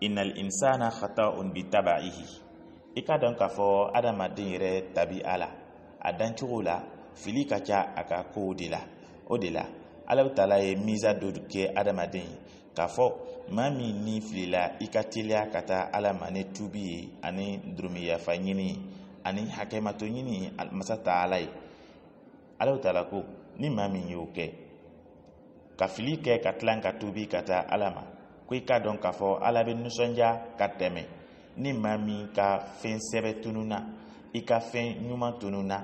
innal insana khata'un bi taba'ihi i k'a don k'a fɔ adamaden yɛrɛ a la a dancogo la fili ka ca a ka kow de la o de la ala bɛ taala ye miza dɔ kɛ adamaden ye k'a fɔ maa min ni filila i ka teliya ka taa ala ma ni tubi ye ani durumiyafa ɲini ye ani hakɛmato ɲini ye masa taala ye ala bɛ taala ko ni maa min y'o kɛ ka fili kɛ ka tilan ka tubi ka taa ala ma ko i k'a dɔn k'a fɔ ala bɛ nisɔndiya ka tɛmɛ ni maa min ka fɛn sɛbɛ tununna i ka fɛn ɲuman tununna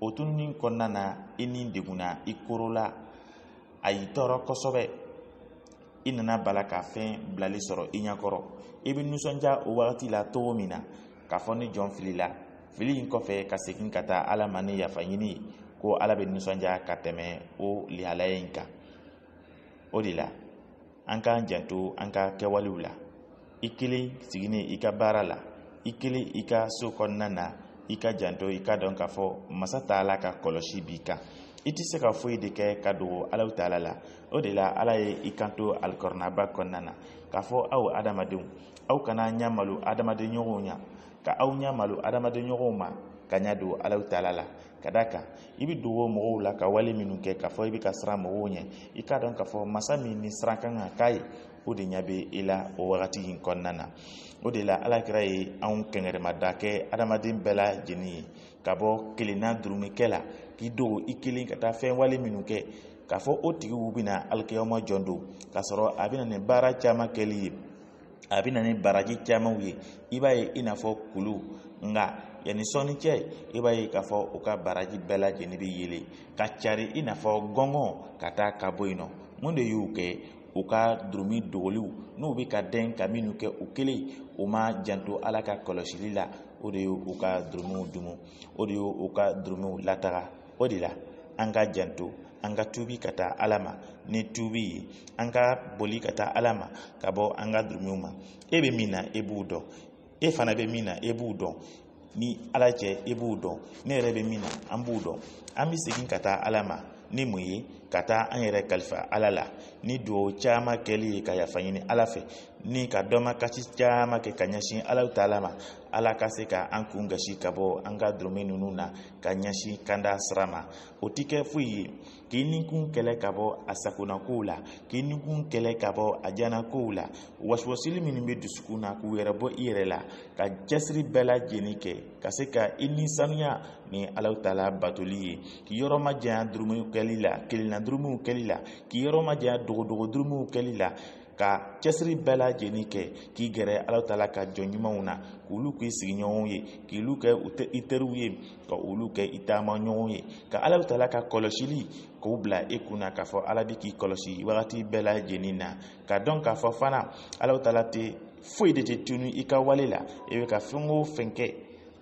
o tununi kɔnɔna na i ni degunna i korola a y'i tɔɔrɔ kosɛbɛ i nana bala ka fɛn bilali sɔrɔ i ɲɛkɔrɔ i bɛ nisɔndiya o wagati la cogo min na k'a fɔ ni jɔn filila fili in kɔfɛ ka segin ka taa ala ma ni yafa ɲini ko ala bɛ nisɔndiya ka tɛmɛ o lihalaya in kan o de la an k'an janto an ka kɛwalew la i kelen sigilen i ka baara la i kelen i ka so kɔnɔna na i ka janto i ka dɔn k'a fɔ masa taala ka kɔlɔsi b'i kan i tɛ se ka foyi de kɛ ka dogo alaw taala la o de la ala ye i kanto alikɔrɔnaba kɔnɔna na k'a fɔ aw adamadenw aw kana ɲamalo adamaden ɲɔgɔnw ɲɛ ka aw ɲamalo adamadenɲɔgɔnw ma ka ɲa don alaw taala la ka da kan i bi dogo mɔgɔw la ka wale minnu kɛ k'a fɔ i ka siran mɔgɔw ɲɛ i k'a dɔn k'a fɔ masa min ni siran kan ka k'a ye o de ɲa be i la o wagati in na o de la alakira ye anw kɛngɛrɛmada kɛ adamaden bɛɛ lajɛlen ye ka bɔ kelenna durumikɛ la k'i dogo i kelen ka taa fɛn wale minnu kɛ k'a fɔ o tigiw bena alikiyama jɔn k'a sɔrɔ a bena nin baara caaman kɛli ye a bɛ na ni baraji camanw ye i b'a ye i n'a fɔ kulu nka yanni sɔnni cɛ i b'a ye k'a fɔ u ka baraji bɛɛ lajɛlen bɛ yelen ka cari i n'a fɔ gɔngɔn ka taa ka bɔ yen nɔ mun de y'u kɛ u ka durumi dogoliw n'u bɛ ka dɛn ka minnu kɛ u kelen u ma janto ala ka kɔlɔsili la o de y'u ka durumiw dun o de y'u ka durumiw lataga o de la an ka janto an ka tubi ka taa ala ma ni tubi ye an ka boli ka taa ala ma ka bɔ an ka durumiw ma e bɛ min na e b'o dɔn e fana bɛ min na e b'o dɔn ni ala cɛ e b'o dɔn ne yɛrɛ bɛ min na an b'o dɔn an bɛ segin ka taa ala ma ni mun ye ka taa an yɛrɛ kalifa ala la ni duwawu caman kɛli ye ka yafa ɲini ala fɛ ni ka dɔma kasi caaman kɛ ka ɲɛsin alaw taala ma ala ka se ka an kun gasi ka bɔ an ka dɔrɔmɛ ninnu na ka ɲɛsin kanda sira ma o ti kɛ foyi ye k'i nikun kɛlɛ ka bɔ a sakonakow la k'i nikun kɛlɛ ka bɔ a janakow la wasiwasili minnu bɛ dusukun na k'u yɛrɛ bɔ i yɛrɛ la ka cɛsiri bɛɛ lajɛlen kɛ ka se ka i ni sanuya ni alaw taala batoli ye k'i yɔrɔ majanya durumew kɛli la kelenna durumew kɛli la k'i yɔrɔ majanya dogodogo durumew kɛli la ka cɛsiri bɛɛ lajɛlen kɛ k'i gɛrɛ ala tala ka jɔ ɲumanw na k'olu k'i sigiɲɔgɔnw ye k'olu kɛ i teriw ye ka olu kɛ i taama ɲɔgɔn ye ka ala tala ka kɔlɔsili k'o bila e kunna k'a fɔ ala bɛ k'i kɔlɔsi wagati bɛɛ lajɛlen na ka dɔn k'a fɔ fana ala tala tɛ foyi de tɛ tunun i ka wale la i bɛ ka fɛn o fɛn kɛ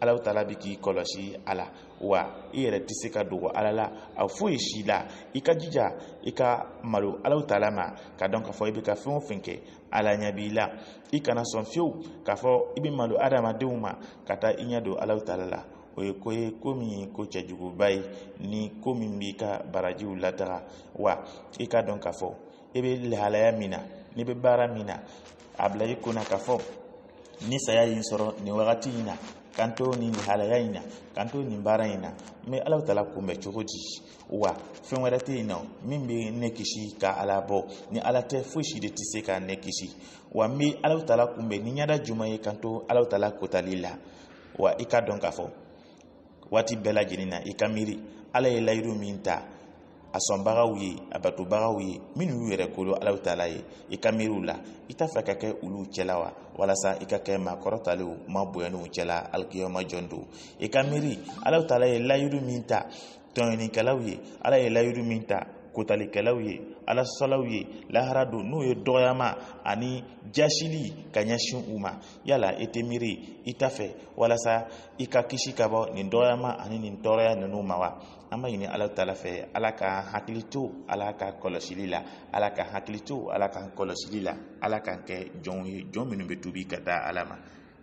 alaw taala bɛ k'i kɔlɔsi a la wa i yɛrɛ tɛ se ka dogo ala la a foyi si la i ka jija i ka malo alaw taala ma ka dɔn k'a fɔ i bɛ ka fɛn o fɛn kɛ ala ɲɛ b'i la i kana sɔn fiyewu k'a fɔ i bɛ malo adamadenw ma ka taa i ɲɛ don alaw taala la o ye ko ye ko min ye ko cɛjuguba ye ni ko min b'i ka barajiw lataga wa i ka dɔn k'a fɔ i bɛ lahalaya min na n'i bɛ baara min na a bila i kunna k'a fɔ ni saya y'i sɔrɔ nin wagati in na kanto ni halaya ina na ni bara nin baara in na n bɛ ala tala la cogo di wa fɛn wɛrɛ tɛ nɔ min be ne kishi ka ala bɔ ni ala tɛ fushi de tɛ se ka ne kishi wa n bɛ ala tala la ni nyada juma ye kanto to ala ta la kotali la wa i ka wati bela fɔ waati bɛɛ lajɛlen na i ka miiri ala ye layidu min ta a sɔnbagaw ye a batobagaw ye minnu y'u yɛrɛ kolo alaw taala ye i ka miiriw la i t'a fɛ ka kɛ olu cɛla wa walasa i ka kɛ maa kɔrɔtalenw ma bonyaniw cɛla alikiyama jɔn don i ka miiri alaw taala ye layidu min ta tɔɲɔnikɛlaw ye ala ye layidu min ta kotalikɛlaw ye alasɔsɔlaw ye laharado n'o ye dɔgɔyama ani jasili ka ɲɛsin u ma yala i tɛ miiri i ta fɛ walasa i ka kisi ka bɔ nin dɔgɔyama ani nin tɔɔrɔya ninnu ma wa an b'a ɲini ala taala fɛ ala ka hakili to ala ka kɔlɔsili la ala ka hakili to ala ka kɔlɔsili la ala k'an kɛ jɔnw ye jɔn minnu bɛ tubi ka taa ala ma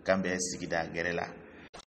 k'an bɛ sigida gɛrɛ la